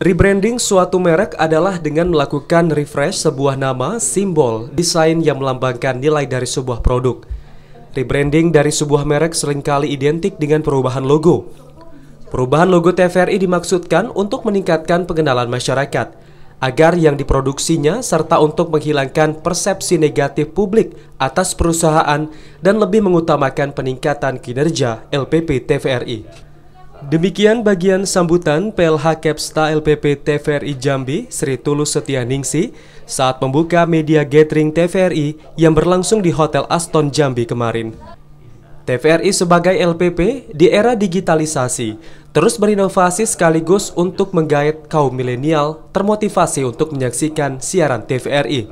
Rebranding suatu merek adalah dengan melakukan refresh sebuah nama, simbol, desain yang melambangkan nilai dari sebuah produk. Rebranding dari sebuah merek seringkali identik dengan perubahan logo. Perubahan logo TVRI dimaksudkan untuk meningkatkan pengenalan masyarakat agar yang diproduksinya serta untuk menghilangkan persepsi negatif publik atas perusahaan dan lebih mengutamakan peningkatan kinerja LPP TVRI. Demikian bagian sambutan PLH Kepsta LPP TVRI Jambi Sri Tulus Setianingsi saat membuka media gathering TVRI yang berlangsung di Hotel Aston Jambi kemarin. TVRI sebagai LPP di era digitalisasi terus berinovasi sekaligus untuk menggait kaum milenial termotivasi untuk menyaksikan siaran TVRI.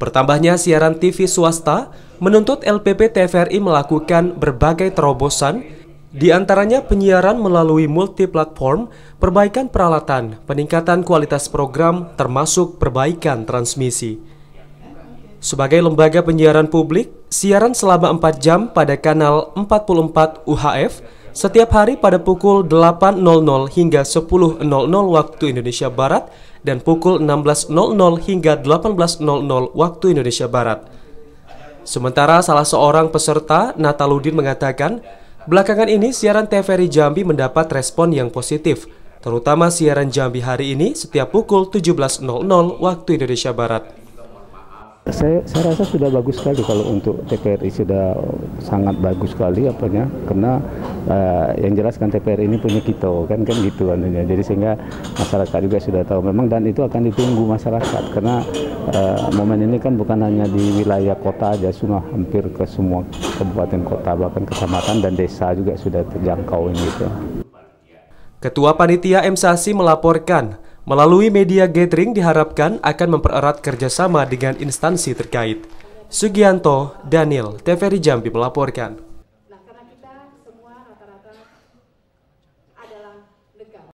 Pertambahnya siaran TV swasta menuntut LPP TVRI melakukan berbagai terobosan di antaranya penyiaran melalui multiplatform, perbaikan peralatan, peningkatan kualitas program, termasuk perbaikan transmisi. Sebagai lembaga penyiaran publik, siaran selama 4 jam pada kanal 44 UHF setiap hari pada pukul 8.00 hingga 10.00 waktu Indonesia Barat dan pukul 16.00 hingga 18.00 waktu Indonesia Barat. Sementara salah seorang peserta, Nataludin, mengatakan Belakangan ini, siaran TVRI Jambi mendapat respon yang positif, terutama siaran Jambi hari ini setiap pukul 17.00 waktu Indonesia Barat. Saya, saya rasa sudah bagus sekali kalau untuk TVRI sudah sangat bagus sekali apanya karena uh, yang jelas kan TPR ini punya kita kan kan gitu anunya. Jadi sehingga masyarakat juga sudah tahu memang dan itu akan ditunggu masyarakat karena uh, momen ini kan bukan hanya di wilayah kota aja sudah hampir ke semua kabupaten kota bahkan kecamatan dan desa juga sudah terjangkau ini gitu. Ketua Panitia MSASI melaporkan, melalui media gathering diharapkan akan mempererat kerjasama dengan instansi terkait. Sugianto, Daniel, TVRI Jambi melaporkan.